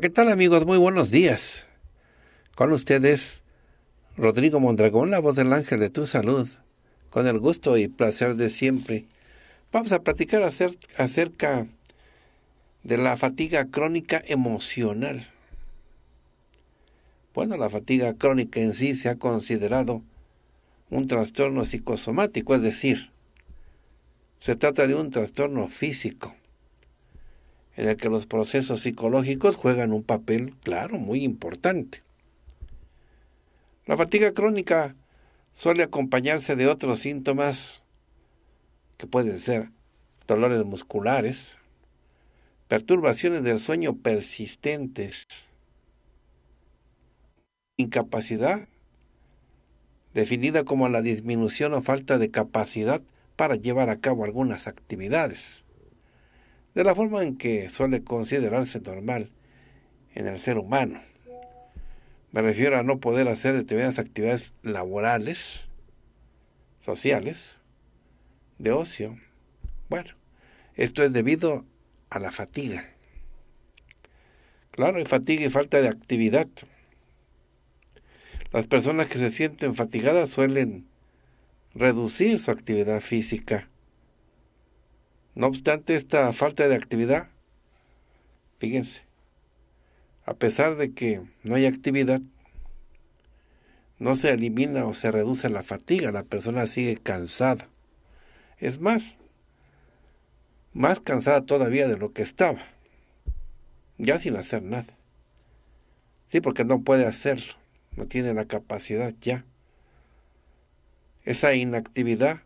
¿qué tal amigos? Muy buenos días. Con ustedes, Rodrigo Mondragón, la voz del ángel de tu salud, con el gusto y placer de siempre. Vamos a platicar acerca de la fatiga crónica emocional. Bueno, la fatiga crónica en sí se ha considerado un trastorno psicosomático, es decir, se trata de un trastorno físico en el que los procesos psicológicos juegan un papel, claro, muy importante. La fatiga crónica suele acompañarse de otros síntomas que pueden ser dolores musculares, perturbaciones del sueño persistentes, incapacidad, definida como la disminución o falta de capacidad para llevar a cabo algunas actividades de la forma en que suele considerarse normal en el ser humano. Me refiero a no poder hacer determinadas actividades laborales, sociales, de ocio. Bueno, esto es debido a la fatiga. Claro, hay fatiga y falta de actividad. Las personas que se sienten fatigadas suelen reducir su actividad física no obstante esta falta de actividad, fíjense, a pesar de que no hay actividad, no se elimina o se reduce la fatiga, la persona sigue cansada. Es más, más cansada todavía de lo que estaba, ya sin hacer nada. Sí, porque no puede hacerlo, no tiene la capacidad ya. Esa inactividad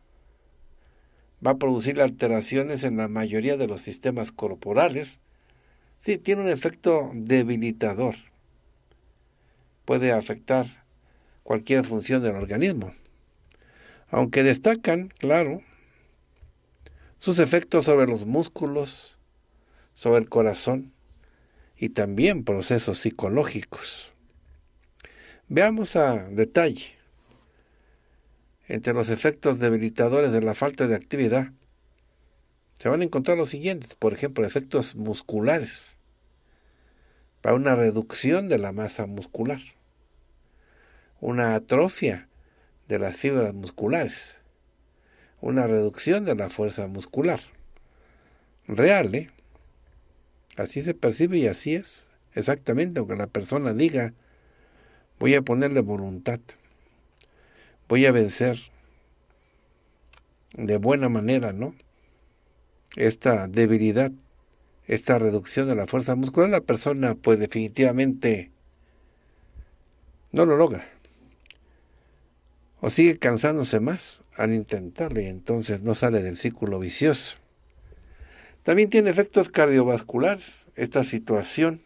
va a producir alteraciones en la mayoría de los sistemas corporales. Sí, tiene un efecto debilitador. Puede afectar cualquier función del organismo. Aunque destacan, claro, sus efectos sobre los músculos, sobre el corazón y también procesos psicológicos. Veamos a detalle entre los efectos debilitadores de la falta de actividad, se van a encontrar los siguientes, por ejemplo, efectos musculares, para una reducción de la masa muscular, una atrofia de las fibras musculares, una reducción de la fuerza muscular. Real, ¿eh? Así se percibe y así es, exactamente, aunque la persona diga, voy a ponerle voluntad voy a vencer de buena manera, ¿no? Esta debilidad, esta reducción de la fuerza muscular, la persona pues definitivamente no lo logra. O sigue cansándose más al intentarlo y entonces no sale del círculo vicioso. También tiene efectos cardiovasculares esta situación.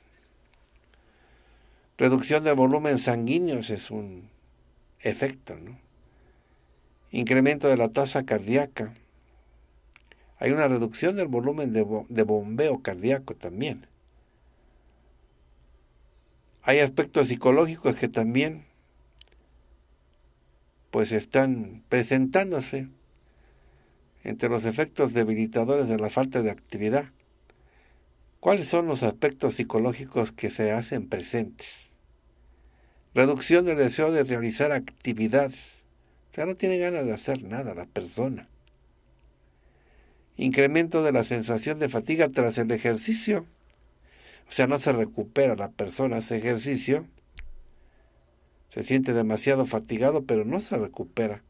Reducción del volumen sanguíneo es un efecto, ¿no? incremento de la tasa cardíaca. Hay una reducción del volumen de, bombeo cardíaco también. Hay aspectos psicológicos que también pues están presentándose entre los efectos debilitadores de la falta de actividad. ¿Cuáles son los aspectos psicológicos que se hacen presentes? Reducción del deseo de realizar actividades o sea, no tiene ganas de hacer nada la persona. Incremento de la sensación de fatiga tras el ejercicio. O sea, no se recupera la persona ese ejercicio. Se siente demasiado fatigado, pero no se recupera.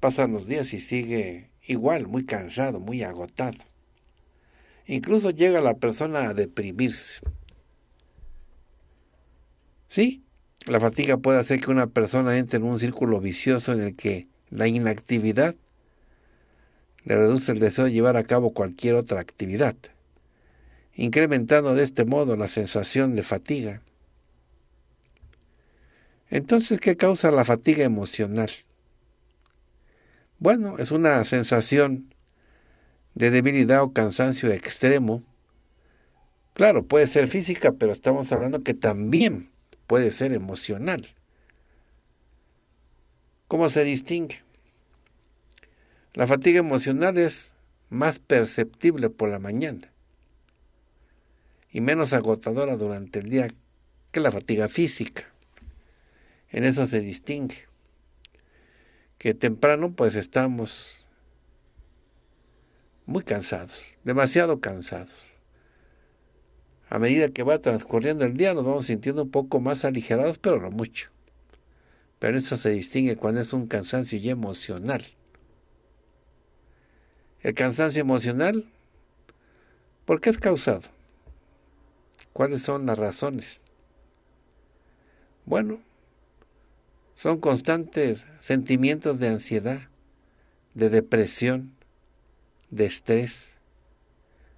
Pasan los días y sigue igual, muy cansado, muy agotado. Incluso llega la persona a deprimirse. ¿Sí? La fatiga puede hacer que una persona entre en un círculo vicioso en el que la inactividad le reduce el deseo de llevar a cabo cualquier otra actividad, incrementando de este modo la sensación de fatiga. Entonces, ¿qué causa la fatiga emocional? Bueno, es una sensación de debilidad o cansancio extremo. Claro, puede ser física, pero estamos hablando que también puede ser emocional. ¿Cómo se distingue? La fatiga emocional es más perceptible por la mañana y menos agotadora durante el día que la fatiga física. En eso se distingue. Que temprano pues estamos muy cansados, demasiado cansados a medida que va transcurriendo el día nos vamos sintiendo un poco más aligerados, pero no mucho. Pero eso se distingue cuando es un cansancio ya emocional. El cansancio emocional, ¿por qué es causado? ¿Cuáles son las razones? Bueno, son constantes sentimientos de ansiedad, de depresión, de estrés,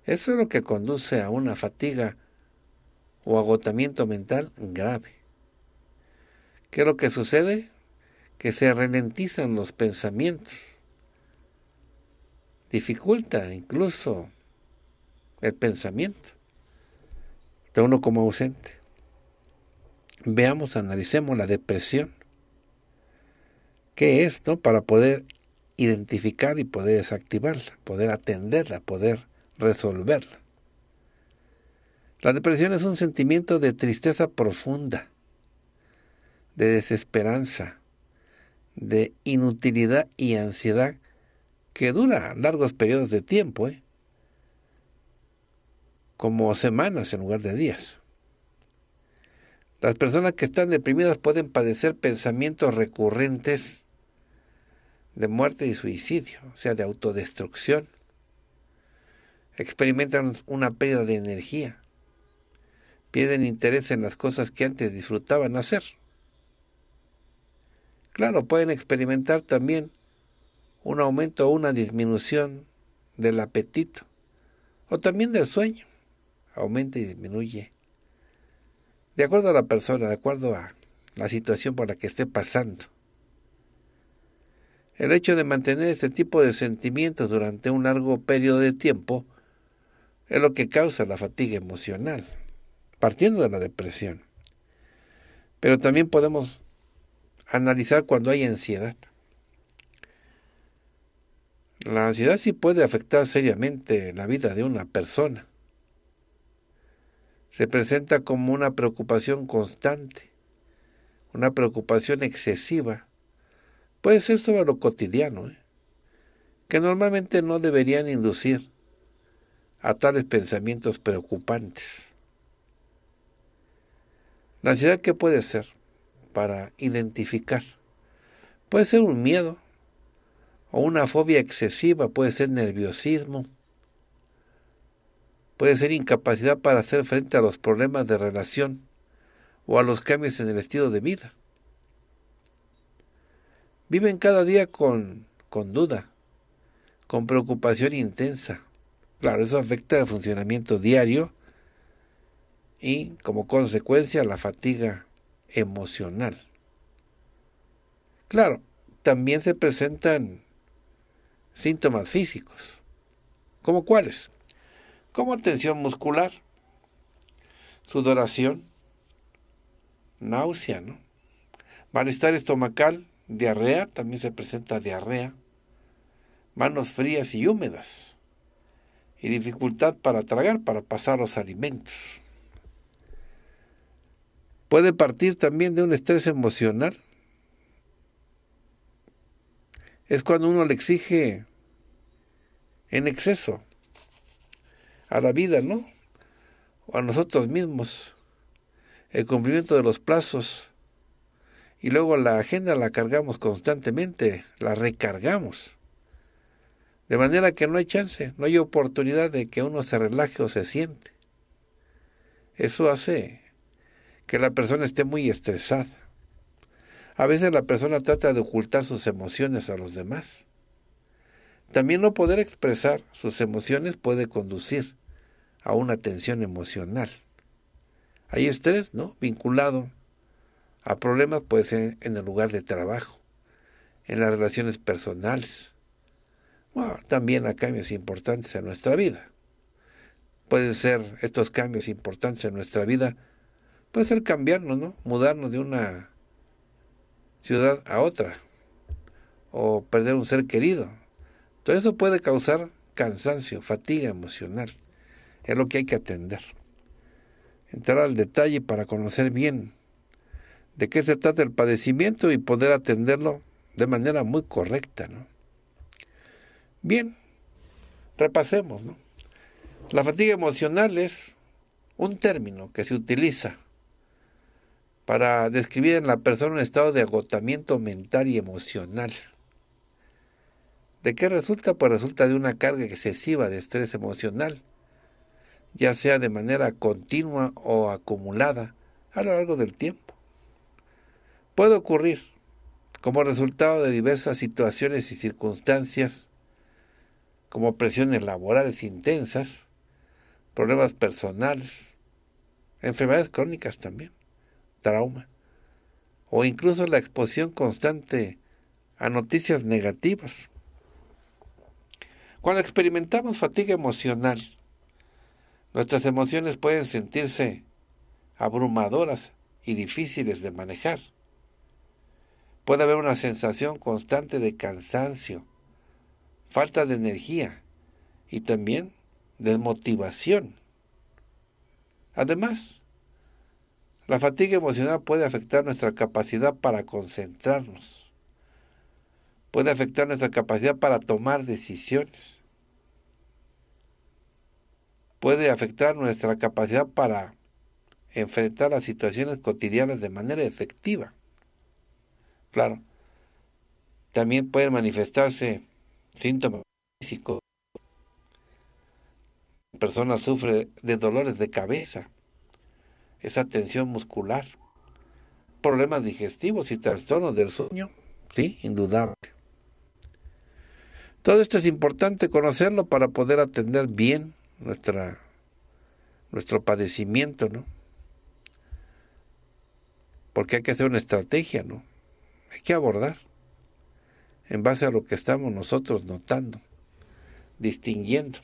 eso es lo que conduce a una fatiga o agotamiento mental grave. ¿Qué es lo que sucede? Que se ralentizan los pensamientos. Dificulta incluso el pensamiento. de uno como ausente. Veamos, analicemos la depresión. ¿Qué es, Para poder identificar y poder desactivarla, poder atenderla, poder resolverla. La depresión es un sentimiento de tristeza profunda, de desesperanza, de inutilidad y ansiedad que dura largos periodos de tiempo, ¿eh? como semanas en lugar de días. Las personas que están deprimidas pueden padecer pensamientos recurrentes de muerte y suicidio, o sea, de autodestrucción experimentan una pérdida de energía, pierden interés en las cosas que antes disfrutaban hacer. Claro, pueden experimentar también un aumento o una disminución del apetito o también del sueño. Aumenta y disminuye. De acuerdo a la persona, de acuerdo a la situación por la que esté pasando. El hecho de mantener este tipo de sentimientos durante un largo periodo de tiempo es lo que causa la fatiga emocional, partiendo de la depresión. Pero también podemos analizar cuando hay ansiedad. La ansiedad sí puede afectar seriamente la vida de una persona. Se presenta como una preocupación constante, una preocupación excesiva. Puede ser sobre lo cotidiano, ¿eh? que normalmente no deberían inducir a tales pensamientos preocupantes. La ansiedad, ¿qué puede ser para identificar? Puede ser un miedo o una fobia excesiva, puede ser nerviosismo, puede ser incapacidad para hacer frente a los problemas de relación o a los cambios en el estilo de vida. Viven cada día con, con duda, con preocupación intensa, Claro, eso afecta el funcionamiento diario y como consecuencia la fatiga emocional. Claro, también se presentan síntomas físicos. ¿Como cuáles? Como tensión muscular, sudoración, náusea, Malestar estomacal, diarrea, también se presenta diarrea, manos frías y húmedas y dificultad para tragar, para pasar los alimentos. Puede partir también de un estrés emocional. Es cuando uno le exige en exceso a la vida, ¿no? O a nosotros mismos el cumplimiento de los plazos y luego la agenda la cargamos constantemente, la recargamos. De manera que no hay chance, no hay oportunidad de que uno se relaje o se siente. Eso hace que la persona esté muy estresada. A veces la persona trata de ocultar sus emociones a los demás. También no poder expresar sus emociones puede conducir a una tensión emocional. Hay estrés, ¿no? Vinculado a problemas, puede ser en el lugar de trabajo, en las relaciones personales, también a cambios importantes en nuestra vida. Pueden ser estos cambios importantes en nuestra vida, puede ser cambiarnos, ¿no? Mudarnos de una ciudad a otra, o perder un ser querido. Todo eso puede causar cansancio, fatiga emocional. Es lo que hay que atender. Entrar al detalle para conocer bien de qué se trata el padecimiento y poder atenderlo de manera muy correcta, ¿no? Bien, repasemos, ¿no? La fatiga emocional es un término que se utiliza para describir en la persona un estado de agotamiento mental y emocional. ¿De qué resulta? Pues resulta de una carga excesiva de estrés emocional, ya sea de manera continua o acumulada a lo largo del tiempo. Puede ocurrir como resultado de diversas situaciones y circunstancias como presiones laborales intensas, problemas personales, enfermedades crónicas también, trauma, o incluso la exposición constante a noticias negativas. Cuando experimentamos fatiga emocional, nuestras emociones pueden sentirse abrumadoras y difíciles de manejar. Puede haber una sensación constante de cansancio, falta de energía y también desmotivación. Además, la fatiga emocional puede afectar nuestra capacidad para concentrarnos, puede afectar nuestra capacidad para tomar decisiones, puede afectar nuestra capacidad para enfrentar las situaciones cotidianas de manera efectiva. Claro, también puede manifestarse síntomas físicos. La persona sufre de dolores de cabeza, esa tensión muscular, problemas digestivos y trastornos del sueño, sí, indudable. Todo esto es importante conocerlo para poder atender bien nuestra, nuestro padecimiento, ¿no? Porque hay que hacer una estrategia, ¿no? Hay que abordar en base a lo que estamos nosotros notando, distinguiendo.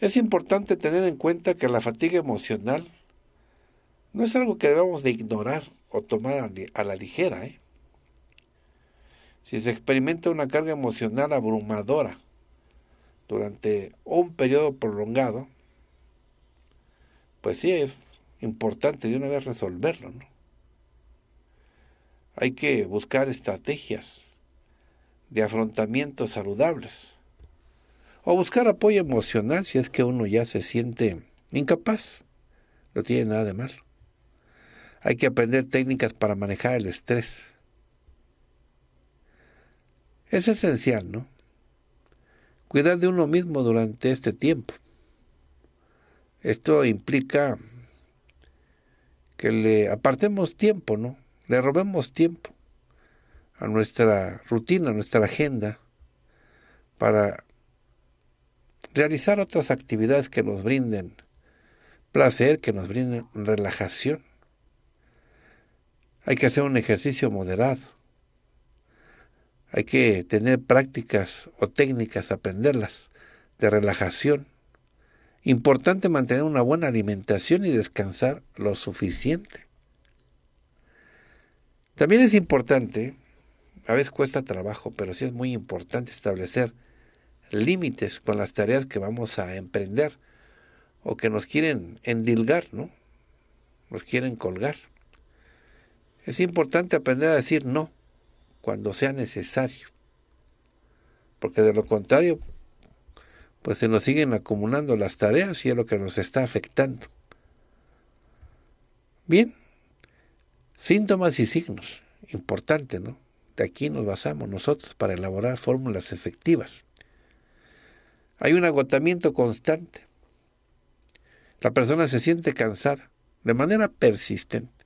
Es importante tener en cuenta que la fatiga emocional no es algo que debamos de ignorar o tomar a la ligera. ¿eh? Si se experimenta una carga emocional abrumadora durante un periodo prolongado, pues sí es importante de una vez resolverlo. ¿no? Hay que buscar estrategias de afrontamiento saludables o buscar apoyo emocional si es que uno ya se siente incapaz. No tiene nada de malo. Hay que aprender técnicas para manejar el estrés. Es esencial, ¿no? Cuidar de uno mismo durante este tiempo. Esto implica que le apartemos tiempo, ¿no? le robemos tiempo a nuestra rutina, a nuestra agenda, para realizar otras actividades que nos brinden placer, que nos brinden relajación. Hay que hacer un ejercicio moderado. Hay que tener prácticas o técnicas, aprenderlas, de relajación. Importante mantener una buena alimentación y descansar lo suficiente. También es importante, a veces cuesta trabajo, pero sí es muy importante establecer límites con las tareas que vamos a emprender o que nos quieren endilgar, ¿no? Nos quieren colgar. Es importante aprender a decir no cuando sea necesario, porque de lo contrario, pues se nos siguen acumulando las tareas y es lo que nos está afectando. Bien, Síntomas y signos. Importante, ¿no? De aquí nos basamos nosotros para elaborar fórmulas efectivas. Hay un agotamiento constante. La persona se siente cansada de manera persistente.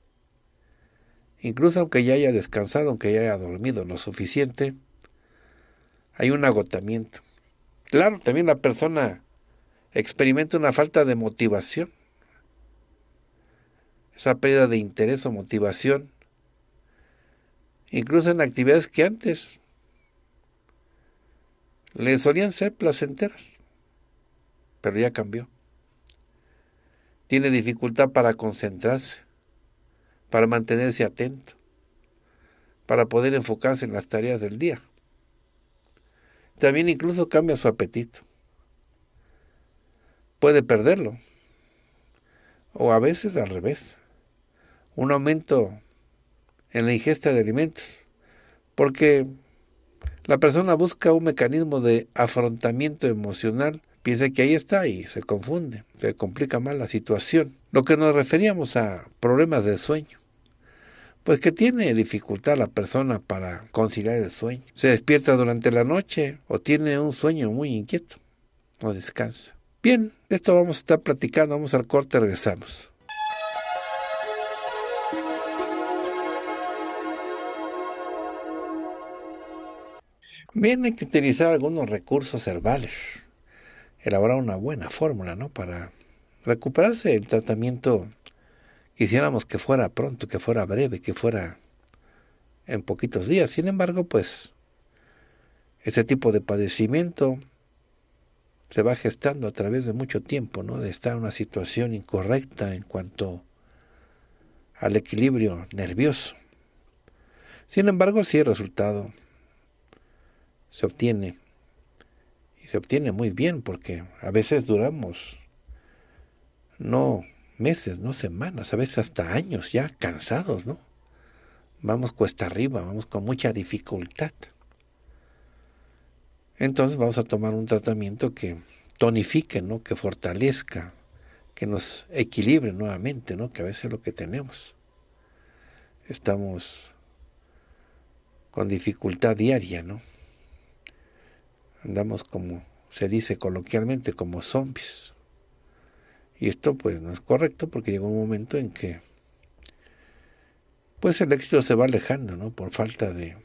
Incluso aunque ya haya descansado, aunque ya haya dormido lo suficiente, hay un agotamiento. Claro, también la persona experimenta una falta de motivación esa pérdida de interés o motivación, incluso en actividades que antes le solían ser placenteras, pero ya cambió. Tiene dificultad para concentrarse, para mantenerse atento, para poder enfocarse en las tareas del día. También incluso cambia su apetito. Puede perderlo. O a veces al revés un aumento en la ingesta de alimentos, porque la persona busca un mecanismo de afrontamiento emocional, piensa que ahí está y se confunde, se complica más la situación. Lo que nos referíamos a problemas del sueño, pues que tiene dificultad la persona para conciliar el sueño. Se despierta durante la noche o tiene un sueño muy inquieto no descansa. Bien, esto vamos a estar platicando, vamos al corte, regresamos. Viene que utilizar algunos recursos herbales, elaborar una buena fórmula, ¿no? Para recuperarse el tratamiento, quisiéramos que fuera pronto, que fuera breve, que fuera en poquitos días. Sin embargo, pues, este tipo de padecimiento se va gestando a través de mucho tiempo, ¿no? De estar en una situación incorrecta en cuanto al equilibrio nervioso. Sin embargo, sí el resultado se obtiene. Y se obtiene muy bien porque a veces duramos no meses, no semanas, a veces hasta años ya cansados, ¿no? Vamos cuesta arriba, vamos con mucha dificultad. Entonces vamos a tomar un tratamiento que tonifique, ¿no? Que fortalezca, que nos equilibre nuevamente, ¿no? Que a veces lo que tenemos. Estamos con dificultad diaria, ¿no? andamos como se dice coloquialmente, como zombies. Y esto pues no es correcto porque llega un momento en que pues el éxito se va alejando, ¿no? Por falta de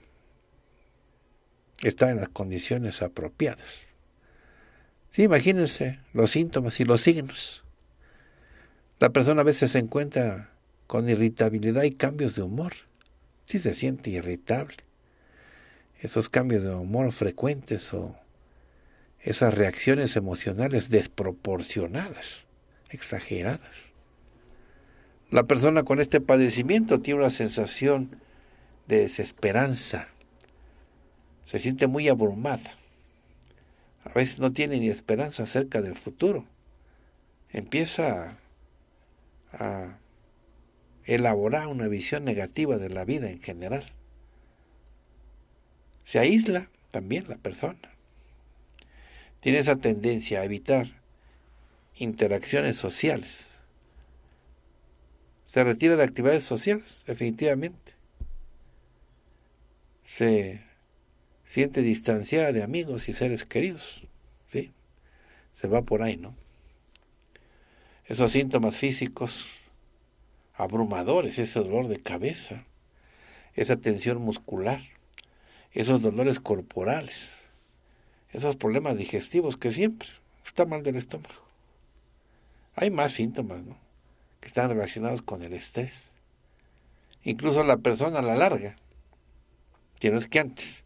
estar en las condiciones apropiadas. Sí, imagínense los síntomas y los signos. La persona a veces se encuentra con irritabilidad y cambios de humor. Sí se siente irritable. Esos cambios de humor frecuentes o esas reacciones emocionales desproporcionadas, exageradas. La persona con este padecimiento tiene una sensación de desesperanza, se siente muy abrumada, a veces no tiene ni esperanza acerca del futuro, empieza a elaborar una visión negativa de la vida en general. Se aísla también la persona tiene esa tendencia a evitar interacciones sociales. Se retira de actividades sociales, definitivamente. Se siente distanciada de amigos y seres queridos. ¿sí? Se va por ahí, ¿no? Esos síntomas físicos abrumadores, ese dolor de cabeza, esa tensión muscular, esos dolores corporales esos problemas digestivos que siempre está mal del estómago. Hay más síntomas ¿no? que están relacionados con el estrés. Incluso la persona a la larga, que no es que antes,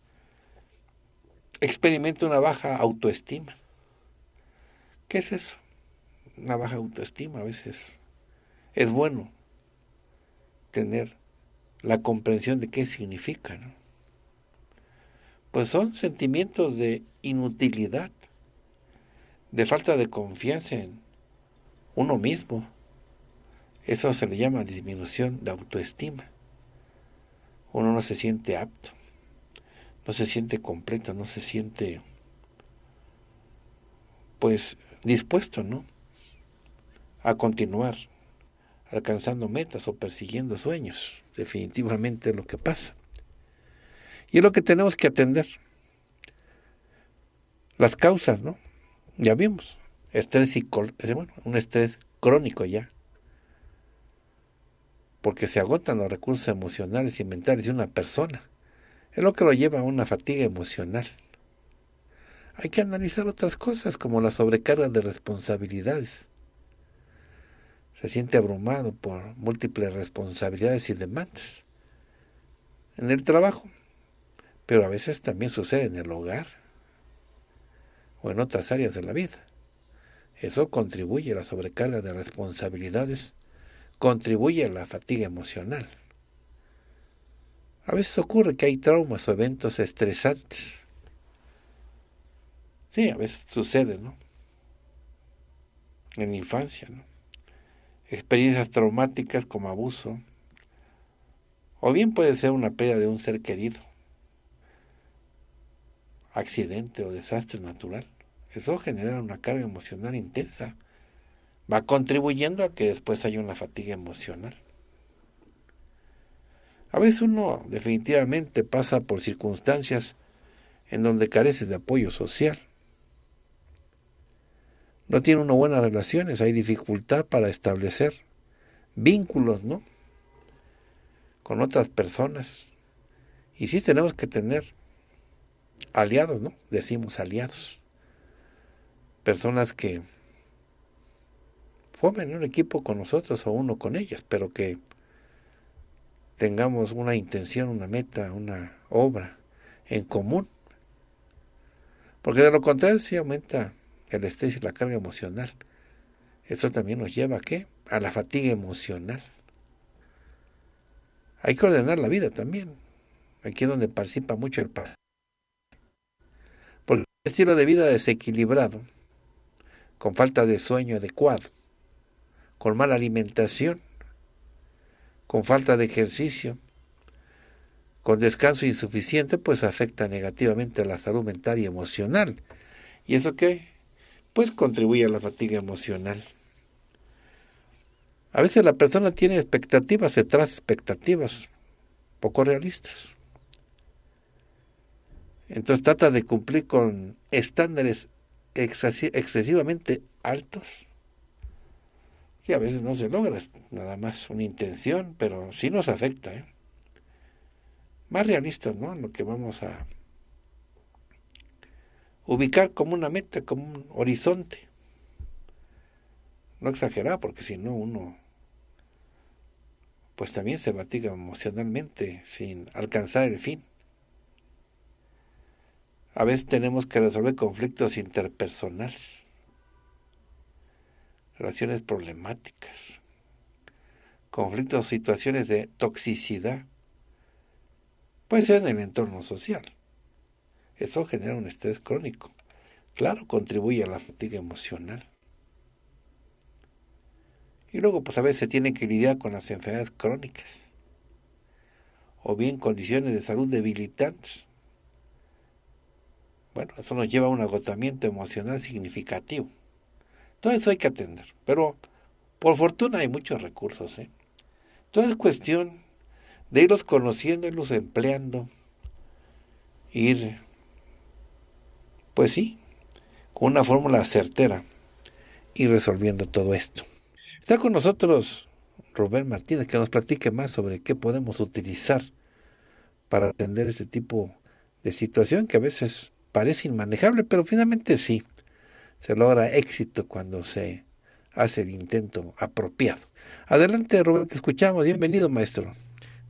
experimenta una baja autoestima. ¿Qué es eso? Una baja autoestima a veces. Es bueno tener la comprensión de qué significa, ¿no? pues son sentimientos de inutilidad, de falta de confianza en uno mismo. Eso se le llama disminución de autoestima. Uno no se siente apto, no se siente completo, no se siente pues dispuesto, ¿no? A continuar alcanzando metas o persiguiendo sueños. Definitivamente lo que pasa. Y es lo que tenemos que atender. Las causas, ¿no? Ya vimos. Estrés psicológico, eh, bueno, un estrés crónico ya. Porque se agotan los recursos emocionales y mentales de una persona. Es lo que lo lleva a una fatiga emocional. Hay que analizar otras cosas como la sobrecarga de responsabilidades. Se siente abrumado por múltiples responsabilidades y demandas. En el trabajo, pero a veces también sucede en el hogar o en otras áreas de la vida. Eso contribuye a la sobrecarga de responsabilidades, contribuye a la fatiga emocional. A veces ocurre que hay traumas o eventos estresantes. Sí, a veces sucede, ¿no? En infancia, ¿no? Experiencias traumáticas como abuso. O bien puede ser una pérdida de un ser querido accidente o desastre natural. Eso genera una carga emocional intensa. Va contribuyendo a que después haya una fatiga emocional. A veces uno definitivamente pasa por circunstancias en donde carece de apoyo social. No tiene uno buenas relaciones, hay dificultad para establecer vínculos, ¿no? Con otras personas. Y sí tenemos que tener aliados, ¿no? Decimos aliados. Personas que formen un equipo con nosotros o uno con ellas, pero que tengamos una intención, una meta, una obra en común. Porque de lo contrario sí aumenta el estrés y la carga emocional. Eso también nos lleva a qué? A la fatiga emocional. Hay que ordenar la vida también. Aquí es donde participa mucho el pasado estilo de vida desequilibrado, con falta de sueño adecuado, con mala alimentación, con falta de ejercicio, con descanso insuficiente, pues afecta negativamente a la salud mental y emocional. ¿Y eso qué? Pues contribuye a la fatiga emocional. A veces la persona tiene expectativas, detrás de expectativas poco realistas. Entonces trata de cumplir con estándares excesivamente altos que a veces no se logra, nada más una intención, pero sí nos afecta. ¿eh? Más realistas, ¿no? Lo que vamos a ubicar como una meta, como un horizonte. No exagerar, porque si no uno pues también se fatiga emocionalmente sin alcanzar el fin. A veces tenemos que resolver conflictos interpersonales, relaciones problemáticas, conflictos, situaciones de toxicidad, puede ser en el entorno social. Eso genera un estrés crónico. Claro, contribuye a la fatiga emocional. Y luego, pues a veces se tiene que lidiar con las enfermedades crónicas o bien condiciones de salud debilitantes bueno, eso nos lleva a un agotamiento emocional significativo. Todo eso hay que atender, pero por fortuna hay muchos recursos. ¿eh? Todo es cuestión de irlos conociendo, irlos empleando, ir, pues sí, con una fórmula certera y resolviendo todo esto. Está con nosotros Rubén Martínez, que nos platique más sobre qué podemos utilizar para atender este tipo de situación que a veces parece inmanejable, pero finalmente sí. Se logra éxito cuando se hace el intento apropiado. Adelante, Roberto, escuchamos. Bienvenido, maestro.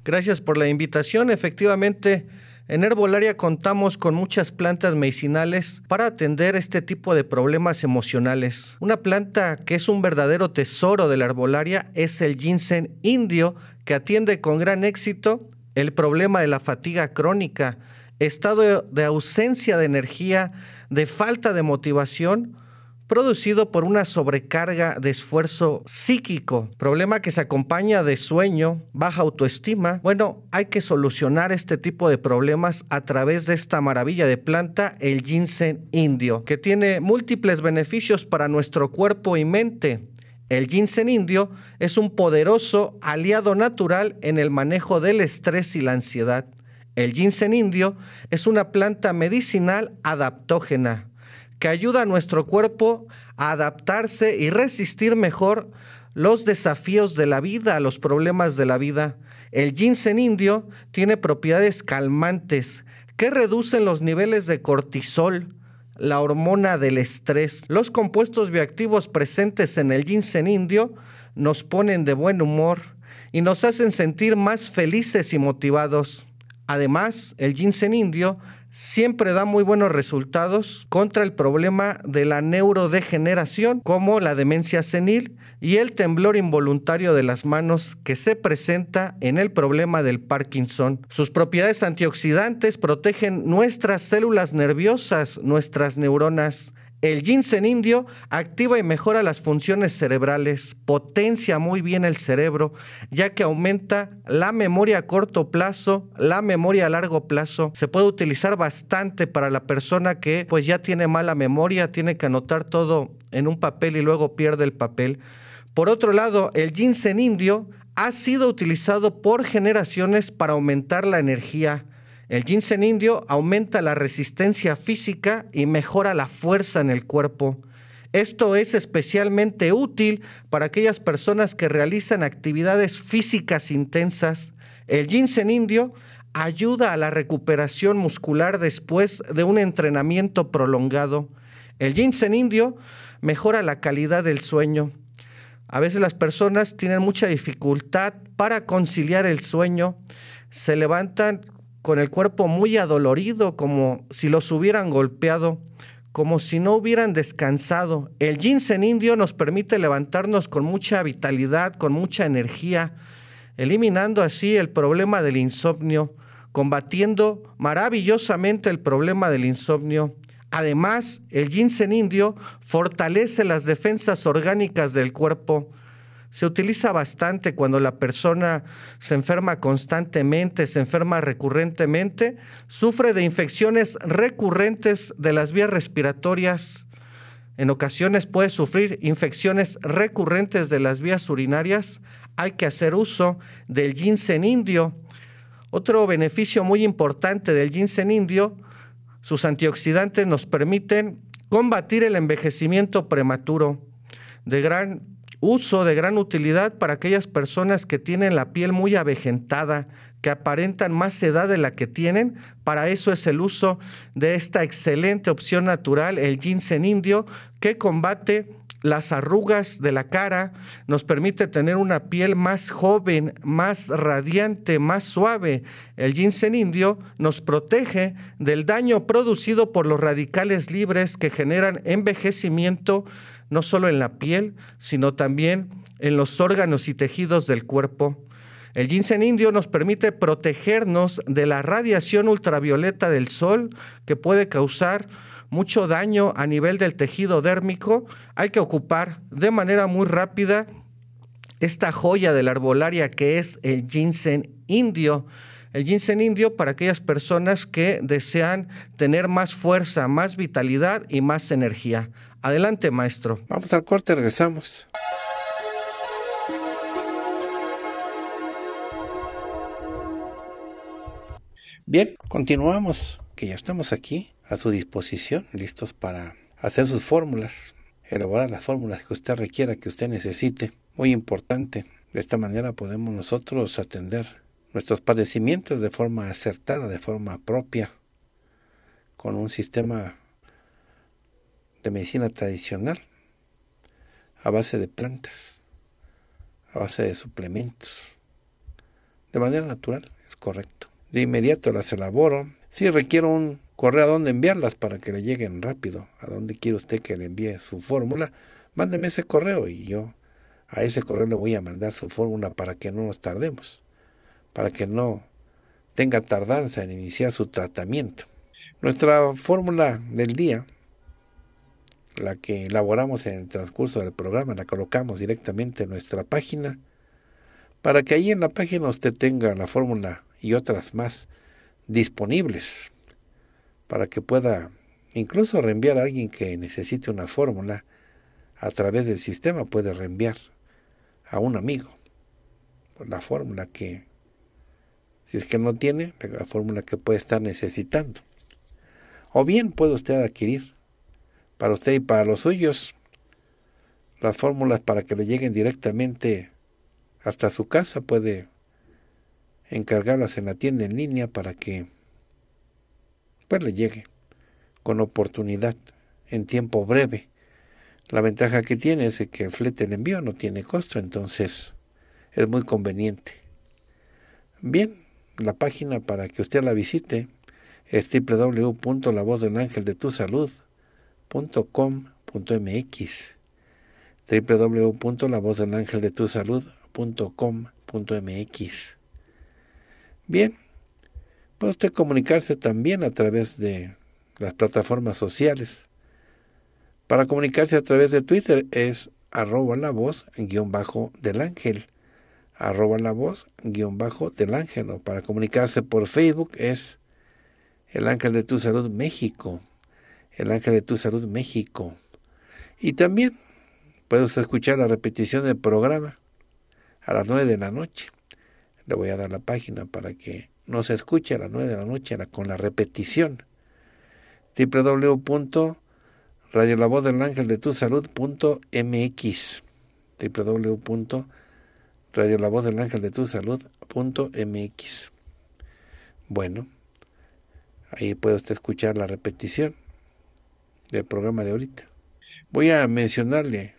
Gracias por la invitación. Efectivamente, en Herbolaria contamos con muchas plantas medicinales para atender este tipo de problemas emocionales. Una planta que es un verdadero tesoro de la herbolaria es el ginseng indio, que atiende con gran éxito el problema de la fatiga crónica, estado de ausencia de energía, de falta de motivación, producido por una sobrecarga de esfuerzo psíquico, problema que se acompaña de sueño, baja autoestima. Bueno, hay que solucionar este tipo de problemas a través de esta maravilla de planta, el ginseng indio, que tiene múltiples beneficios para nuestro cuerpo y mente. El ginseng indio es un poderoso aliado natural en el manejo del estrés y la ansiedad. El ginseng indio es una planta medicinal adaptógena que ayuda a nuestro cuerpo a adaptarse y resistir mejor los desafíos de la vida, los problemas de la vida. El ginseng indio tiene propiedades calmantes que reducen los niveles de cortisol, la hormona del estrés. Los compuestos bioactivos presentes en el ginseng indio nos ponen de buen humor y nos hacen sentir más felices y motivados. Además, el ginseng indio siempre da muy buenos resultados contra el problema de la neurodegeneración, como la demencia senil y el temblor involuntario de las manos que se presenta en el problema del Parkinson. Sus propiedades antioxidantes protegen nuestras células nerviosas, nuestras neuronas, el ginseng indio activa y mejora las funciones cerebrales, potencia muy bien el cerebro, ya que aumenta la memoria a corto plazo, la memoria a largo plazo. Se puede utilizar bastante para la persona que pues ya tiene mala memoria, tiene que anotar todo en un papel y luego pierde el papel. Por otro lado, el ginseng indio ha sido utilizado por generaciones para aumentar la energía, el ginseng indio aumenta la resistencia física y mejora la fuerza en el cuerpo. Esto es especialmente útil para aquellas personas que realizan actividades físicas intensas. El ginseng indio ayuda a la recuperación muscular después de un entrenamiento prolongado. El ginseng indio mejora la calidad del sueño. A veces las personas tienen mucha dificultad para conciliar el sueño, se levantan con el cuerpo muy adolorido, como si los hubieran golpeado, como si no hubieran descansado. El ginseng indio nos permite levantarnos con mucha vitalidad, con mucha energía, eliminando así el problema del insomnio, combatiendo maravillosamente el problema del insomnio. Además, el ginseng indio fortalece las defensas orgánicas del cuerpo, se utiliza bastante cuando la persona se enferma constantemente, se enferma recurrentemente, sufre de infecciones recurrentes de las vías respiratorias. En ocasiones puede sufrir infecciones recurrentes de las vías urinarias. Hay que hacer uso del ginseng indio. Otro beneficio muy importante del ginseng indio, sus antioxidantes nos permiten combatir el envejecimiento prematuro. De gran uso de gran utilidad para aquellas personas que tienen la piel muy avejentada, que aparentan más edad de la que tienen. Para eso es el uso de esta excelente opción natural, el ginseng indio, que combate las arrugas de la cara, nos permite tener una piel más joven, más radiante, más suave. El ginseng indio nos protege del daño producido por los radicales libres que generan envejecimiento, no solo en la piel, sino también en los órganos y tejidos del cuerpo. El ginseng indio nos permite protegernos de la radiación ultravioleta del sol que puede causar mucho daño a nivel del tejido dérmico. Hay que ocupar de manera muy rápida esta joya de la arbolaria que es el ginseng indio. El ginseng indio para aquellas personas que desean tener más fuerza, más vitalidad y más energía. Adelante, maestro. Vamos al corte, regresamos. Bien, continuamos, que ya estamos aquí a su disposición, listos para hacer sus fórmulas, elaborar las fórmulas que usted requiera, que usted necesite. Muy importante, de esta manera podemos nosotros atender nuestros padecimientos de forma acertada, de forma propia, con un sistema de medicina tradicional a base de plantas, a base de suplementos, de manera natural, es correcto. De inmediato las elaboro. Si requiero un correo a donde enviarlas para que le lleguen rápido, a donde quiere usted que le envíe su fórmula, mándeme ese correo y yo a ese correo le voy a mandar su fórmula para que no nos tardemos, para que no tenga tardanza en iniciar su tratamiento. Nuestra fórmula del día la que elaboramos en el transcurso del programa, la colocamos directamente en nuestra página, para que ahí en la página usted tenga la fórmula y otras más disponibles, para que pueda incluso reenviar a alguien que necesite una fórmula a través del sistema, puede reenviar a un amigo la fórmula que, si es que no tiene, la fórmula que puede estar necesitando. O bien puede usted adquirir para usted y para los suyos las fórmulas para que le lleguen directamente hasta su casa. Puede encargarlas en la tienda en línea para que pues le llegue con oportunidad en tiempo breve. La ventaja que tiene es que el flete, el envío no tiene costo, entonces es muy conveniente. Bien, la página para que usted la visite es salud tu www.lavozdelangeldetusalud.com.mx Bien, puede usted comunicarse también a través de las plataformas sociales. Para comunicarse a través de Twitter es arroba la voz guión bajo del ángel arroba la voz guión bajo del ángel. O para comunicarse por Facebook es el ángel de tu salud México el Ángel de tu Salud México. Y también puede usted escuchar la repetición del programa a las 9 de la noche. Le voy a dar la página para que nos escuche a las 9 de la noche con la repetición. www.radiolavozdelangeldetusalud.mx www.radiolavozdelangeldetusalud.mx Bueno, ahí puede usted escuchar la repetición del programa de ahorita. Voy a mencionarle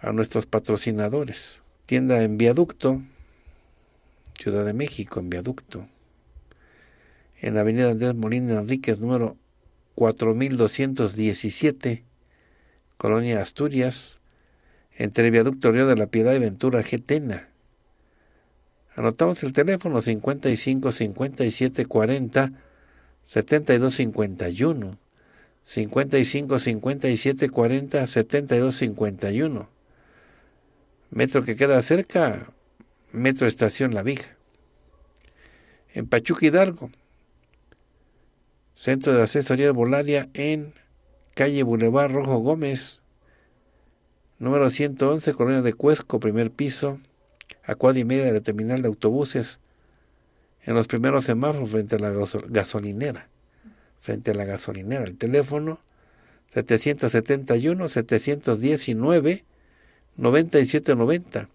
a nuestros patrocinadores. Tienda en Viaducto, Ciudad de México, en Viaducto. En la avenida Andrés Molina Enríquez, número 4217, Colonia Asturias, entre el Viaducto Río de la Piedad y Ventura Getena. Anotamos el teléfono 55 57 40 72 51. 55 57 40 72 51. Metro que queda cerca, Metro Estación La Viga. En Pachuca Hidalgo, Centro de Asesoría volaria en calle Boulevard Rojo Gómez, número 111, Colonia de Cuesco, primer piso, a cuadra y media de la terminal de autobuses, en los primeros semáforos frente a la gasolinera frente a la gasolinera. El teléfono 771 719 9790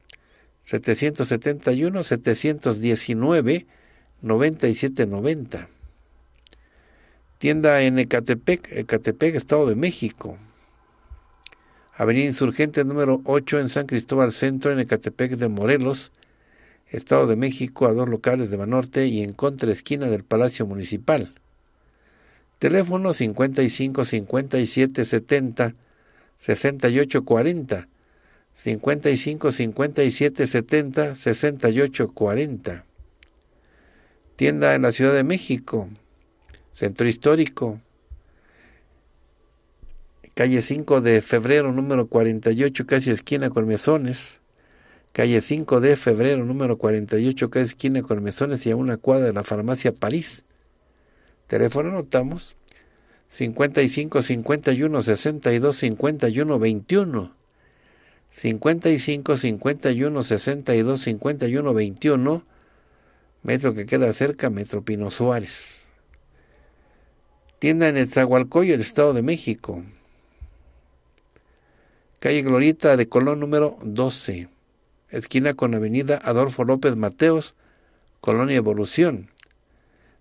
771 719 9790 Tienda en Ecatepec, Ecatepec, Estado de México. Avenida Insurgente número 8 en San Cristóbal Centro, en Ecatepec de Morelos, Estado de México, a dos locales de Banorte y en contra esquina del Palacio Municipal. Teléfono 55 57 70 68 40. 55 57 70 68 40. Tienda de la Ciudad de México, Centro Histórico, calle 5 de febrero número 48, casi esquina con Mesones. Calle 5 de febrero número 48, casi esquina con Mesones y a una cuadra de la farmacia París. Teléfono anotamos 55 51 62 51 21. 55 51 62 51 21. Metro que queda cerca, Metro Pino Suárez. Tienda en el el Estado de México. Calle Glorita de Colón número 12. Esquina con Avenida Adolfo López Mateos, Colonia Evolución.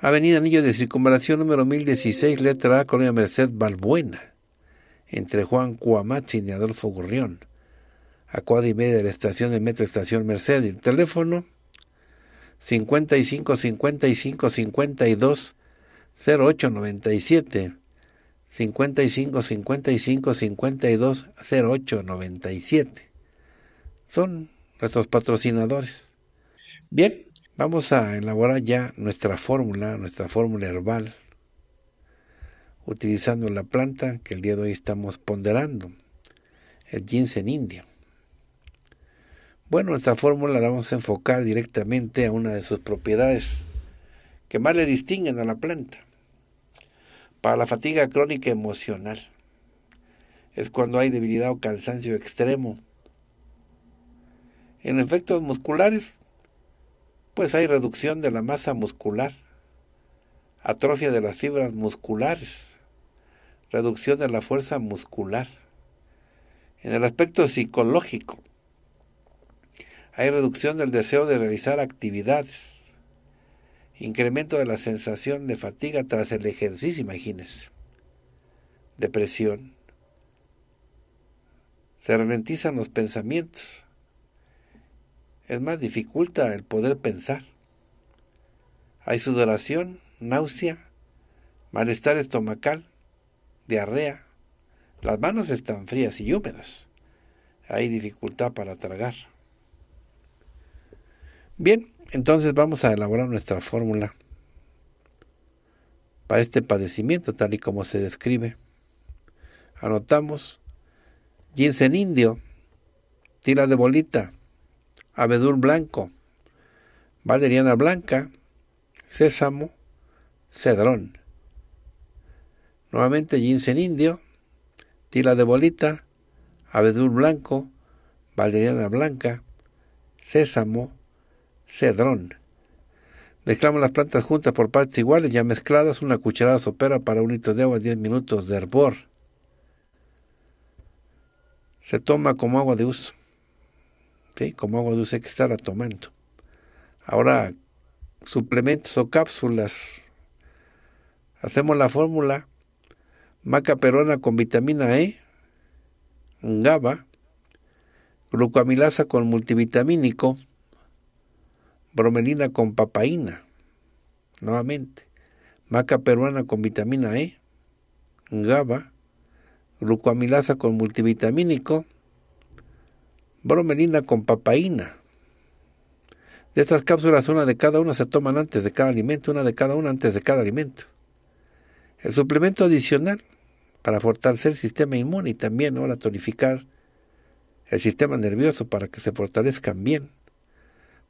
Avenida Anillo de Circunvalación número 1016, letra A, Colonia Merced Balbuena, entre Juan Cuamatz y Adolfo Gurrión, a cuadra y media de la estación de Metro Estación Merced. El teléfono 55 55 52 0897. 55 55 52 08 Son nuestros patrocinadores. Bien, Vamos a elaborar ya nuestra fórmula, nuestra fórmula herbal, utilizando la planta que el día de hoy estamos ponderando, el ginseng india. Bueno, nuestra fórmula la vamos a enfocar directamente a una de sus propiedades que más le distinguen a la planta, para la fatiga crónica emocional. Es cuando hay debilidad o cansancio extremo. En efectos musculares, pues hay reducción de la masa muscular, atrofia de las fibras musculares, reducción de la fuerza muscular. En el aspecto psicológico, hay reducción del deseo de realizar actividades, incremento de la sensación de fatiga tras el ejercicio, imagínense, depresión, se ralentizan los pensamientos, es más, dificulta el poder pensar. Hay sudoración, náusea, malestar estomacal, diarrea. Las manos están frías y húmedas. Hay dificultad para tragar. Bien, entonces vamos a elaborar nuestra fórmula para este padecimiento tal y como se describe. Anotamos ginseng indio, tira de bolita, abedul blanco, valeriana blanca, sésamo, cedrón. Nuevamente ginseng indio, tila de bolita, abedul blanco, valeriana blanca, sésamo, cedrón. Mezclamos las plantas juntas por partes iguales, ya mezcladas, una cucharada sopera para un litro de agua, 10 minutos de hervor. Se toma como agua de uso. Este, como agua dulce que estará tomando. Ahora, suplementos o cápsulas. Hacemos la fórmula maca peruana con vitamina E, GABA, glucoamilasa con multivitamínico, bromelina con papaína. Nuevamente, maca peruana con vitamina E, GABA, glucoamilasa con multivitamínico, bromelina con papaína. De estas cápsulas, una de cada una se toman antes de cada alimento, una de cada una antes de cada alimento. El suplemento adicional para fortalecer el sistema inmune y también ahora, tonificar el sistema nervioso para que se fortalezcan bien.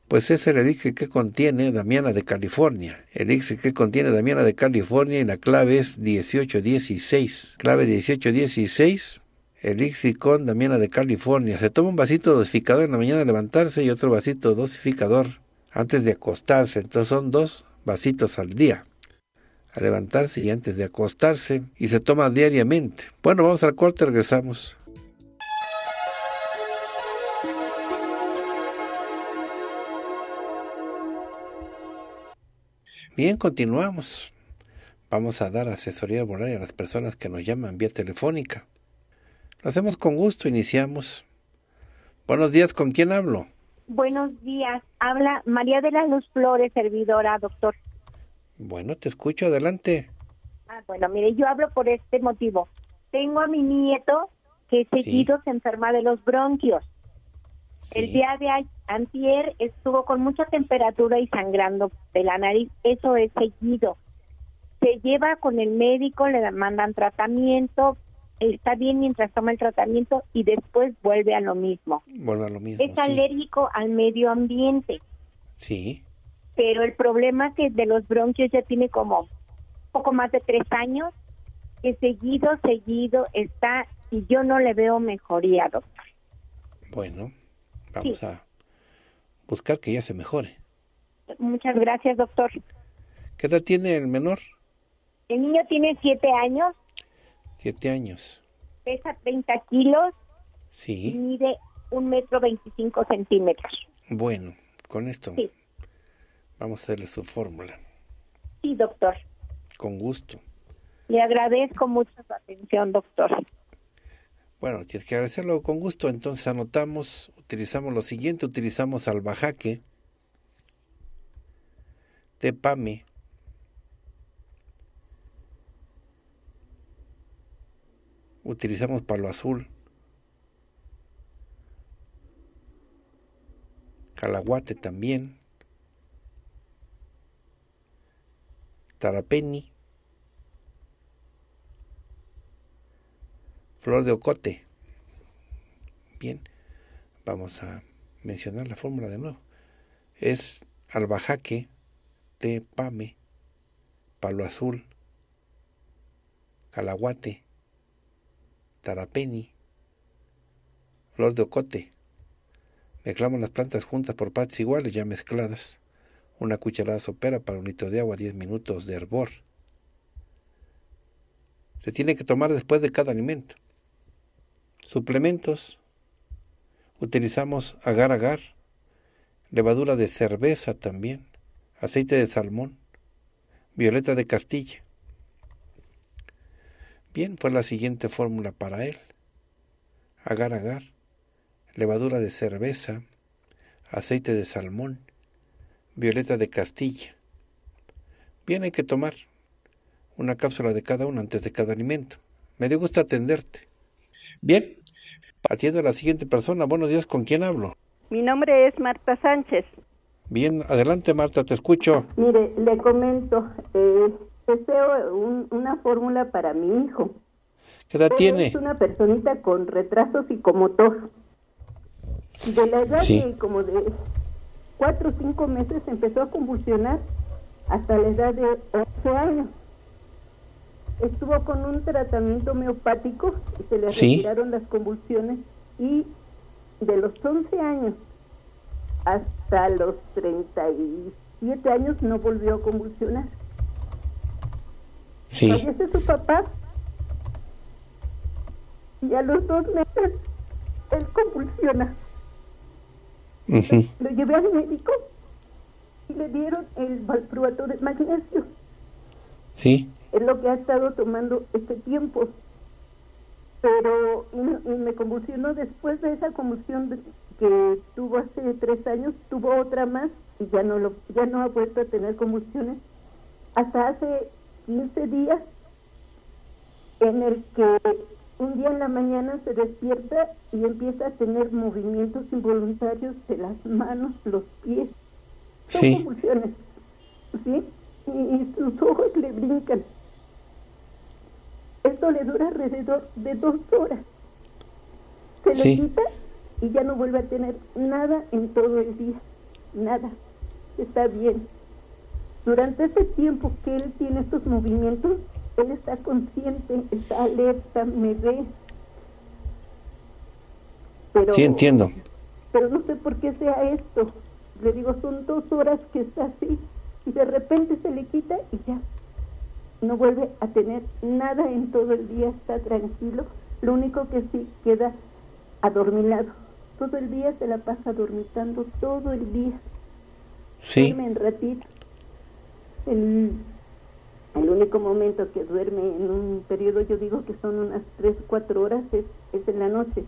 Pues es el elixir que contiene Damiana de California. El elixir que contiene Damiana de California y la clave es 1816. Clave 1816 el Ixicon, también la de California. Se toma un vasito dosificador en la mañana de levantarse y otro vasito dosificador antes de acostarse. Entonces son dos vasitos al día. A levantarse y antes de acostarse. Y se toma diariamente. Bueno, vamos al corte, regresamos. Bien, continuamos. Vamos a dar asesoría horaria a las personas que nos llaman vía telefónica lo hacemos con gusto, iniciamos. Buenos días, ¿con quién hablo? Buenos días, habla María de las Luz Flores, servidora, doctor. Bueno, te escucho, adelante. Ah, bueno, mire, yo hablo por este motivo. Tengo a mi nieto que seguido se enferma de los bronquios. El día de antier estuvo con mucha temperatura y sangrando de la nariz. Eso es seguido. Se lleva con el médico, le mandan tratamiento, está bien mientras toma el tratamiento y después vuelve a lo mismo. Vuelve a lo mismo. Es alérgico al medio ambiente. Sí. Pero el problema es que de los bronquios ya tiene como poco más de tres años que seguido, seguido está y yo no le veo mejoría, doctor. Bueno, vamos a buscar que ya se mejore. Muchas gracias, doctor. ¿Qué edad tiene el menor? El niño tiene siete años Siete años. Pesa 30 kilos. Sí. Y mide un metro 25 centímetros. Bueno, con esto vamos a hacerle su fórmula. Sí, doctor. Con gusto. Le agradezco mucho su atención, doctor. Bueno, tienes que agradecerlo con gusto. Entonces anotamos, utilizamos lo siguiente, utilizamos albajaque, tepame, utilizamos palo azul, calaguate también, tarapeni, flor de ocote. Bien, vamos a mencionar la fórmula de nuevo. Es albajaque, pame palo azul, calaguate, tarapeni, flor de ocote. Mezclamos las plantas juntas por partes iguales, ya mezcladas. Una cucharada sopera para un litro de agua, 10 minutos de hervor. Se tiene que tomar después de cada alimento. Suplementos. Utilizamos agar-agar, levadura de cerveza también, aceite de salmón, violeta de castilla. Bien, fue la siguiente fórmula para él. Agar agar, levadura de cerveza, aceite de salmón, violeta de castilla. Bien, hay que tomar una cápsula de cada uno antes de cada alimento. Me dio gusto atenderte. Bien, atiendo a la siguiente persona. Buenos días, ¿con quién hablo? Mi nombre es Marta Sánchez. Bien, adelante Marta, te escucho. Mire, le comento, eh, deseo una fórmula para mi hijo. ¿Qué edad tiene? Es una personita con retraso psicomotor. De la edad de como de cuatro o cinco meses empezó a convulsionar hasta la edad de ocho años. Estuvo con un tratamiento homeopático y se le las convulsiones y de los 11 años hasta los y 37 años no volvió a convulsionar. Fallece su papá y a los dos meses él convulsiona. Lo llevé al médico y le dieron el valproato de magnesio. Sí. Es lo que ha estado tomando este tiempo. Pero me convulsionó después de esa convulsión que tuvo hace tres años, tuvo otra más y ya no lo, ya no ha vuelto a tener convulsiones hasta hace 15 días en el que un día en la mañana se despierta y empieza a tener movimientos involuntarios de las manos, los pies, convulsiones, ¿sí? Y, sus ojos le brincan. Esto le dura alrededor de dos horas. Se le quita y ya no vuelve a tener nada en todo el día, nada. Está bien. Durante ese tiempo que él tiene estos movimientos, él está consciente, está alerta, me ve. Pero, sí, entiendo. Pero no sé por qué sea esto. Le digo, son dos horas que está así y de repente se le quita y ya. No vuelve a tener nada en todo el día, está tranquilo. Lo único que sí queda adormilado. Todo el día se la pasa adormitando todo el día. Sí. ratito el, el único momento que duerme en un periodo, yo digo que son unas 3, 4 horas, es, es en la noche.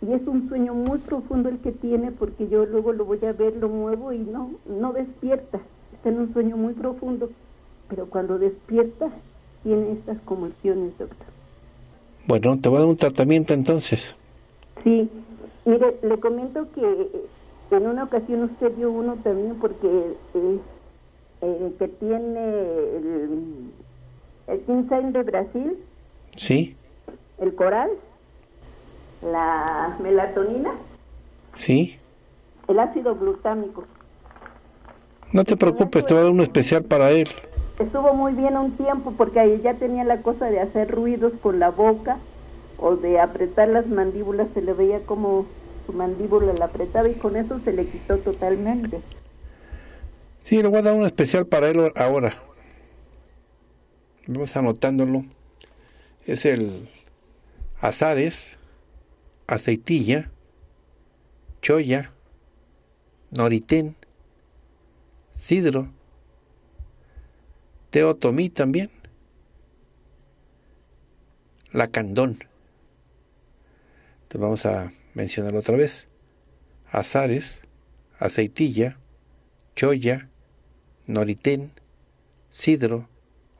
Y es un sueño muy profundo el que tiene porque yo luego lo voy a ver, lo muevo y no, no despierta. Está en un sueño muy profundo, pero cuando despierta tiene estas convulsiones, doctor. Bueno, te voy a dar un tratamiento entonces. Sí, mire, le comento que en una ocasión usted dio uno también porque eh, eh, que tiene el, el de Brasil. Sí. El coral. La melatonina. Sí. El ácido glutámico. No te preocupes, te voy a dar un especial para él. Estuvo muy bien un tiempo porque ahí ya tenía la cosa de hacer ruidos con la boca o de apretar las mandíbulas, se le veía como su mandíbula la apretaba y con eso se le quitó totalmente. Sí, le voy a dar un especial para él ahora. Vamos anotándolo. Es el Azares, Aceitilla, Choya, Noritén, Sidro, Teotomí también, Lacandón. Entonces vamos a mencionarlo otra vez. Azares, Aceitilla, Choya, Noritén, Sidro,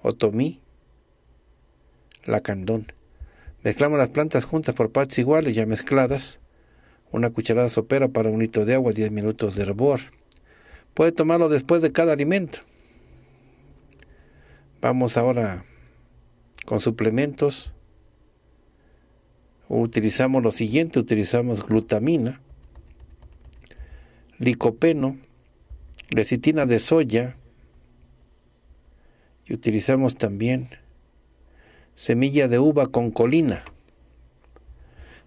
Otomí, Lacandón. Mezclamos las plantas juntas por partes iguales, ya mezcladas. Una cucharada sopera para un litro de agua, 10 minutos de hervor. Puede tomarlo después de cada alimento. Vamos ahora con suplementos. Utilizamos lo siguiente, utilizamos glutamina, licopeno, lecitina de soya, utilizamos también, semilla de uva con colina.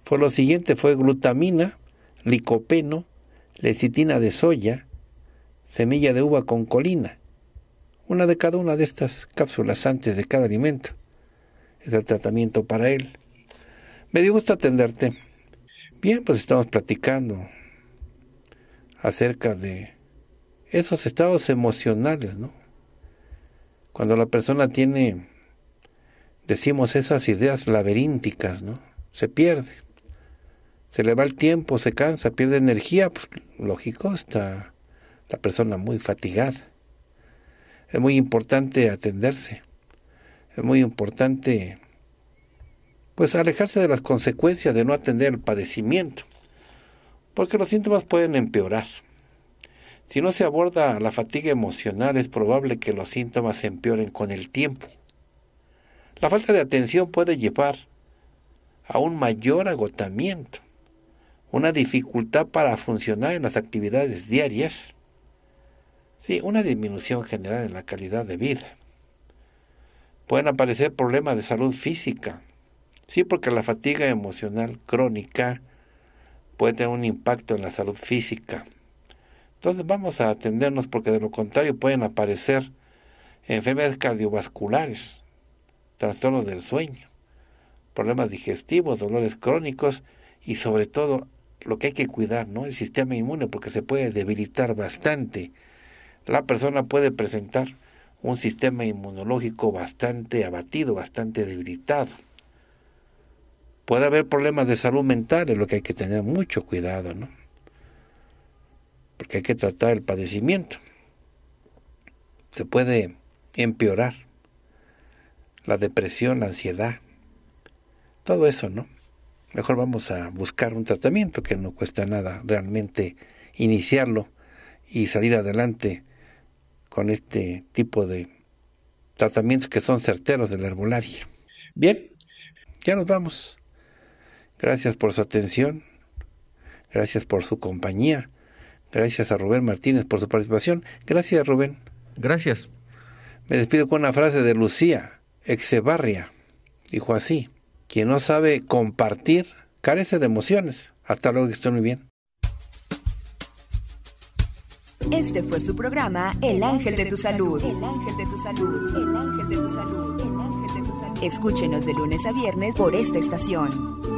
Fue lo siguiente, fue glutamina, licopeno, lecitina de soya, semilla de uva con colina. Una de cada una de estas cápsulas antes de cada alimento. Es el tratamiento para él. Me dio gusto atenderte. Bien, pues estamos platicando acerca de esos estados emocionales, ¿no? Cuando la persona tiene, decimos, esas ideas laberínticas, ¿no? Se pierde. Se le va el tiempo, se cansa, pierde energía. Pues, lógico, está la persona muy fatigada. Es muy importante atenderse. Es muy importante, pues, alejarse de las consecuencias de no atender el padecimiento. Porque los síntomas pueden empeorar. Si no se aborda la fatiga emocional, es probable que los síntomas se empeoren con el tiempo. La falta de atención puede llevar a un mayor agotamiento, una dificultad para funcionar en las actividades diarias, sí, una disminución general en la calidad de vida. Pueden aparecer problemas de salud física, sí, porque la fatiga emocional crónica puede tener un impacto en la salud física entonces vamos a atendernos porque de lo contrario pueden aparecer enfermedades cardiovasculares, trastornos del sueño, problemas digestivos, dolores crónicos y sobre todo lo que hay que cuidar, ¿no? El sistema inmune porque se puede debilitar bastante. La persona puede presentar un sistema inmunológico bastante abatido, bastante debilitado. Puede haber problemas de salud mental, es lo que hay que tener mucho cuidado, ¿no? porque hay que tratar el padecimiento. Se puede empeorar la depresión, la ansiedad, todo eso, ¿no? Mejor vamos a buscar un tratamiento que no cuesta nada realmente iniciarlo y salir adelante con este tipo de tratamientos que son certeros de la herbolaria. Bien, ya nos vamos. Gracias por su atención. Gracias por su compañía. Gracias a Rubén Martínez por su participación. Gracias, Rubén. Gracias. Me despido con una frase de Lucía Exebarria. Dijo así, quien no sabe compartir carece de emociones. Hasta luego, que estén muy bien. Este fue su programa El Ángel de tu Salud. El Ángel de tu Salud. El Ángel de tu Salud. El Ángel de tu Salud. Escúchenos de lunes a viernes por esta estación.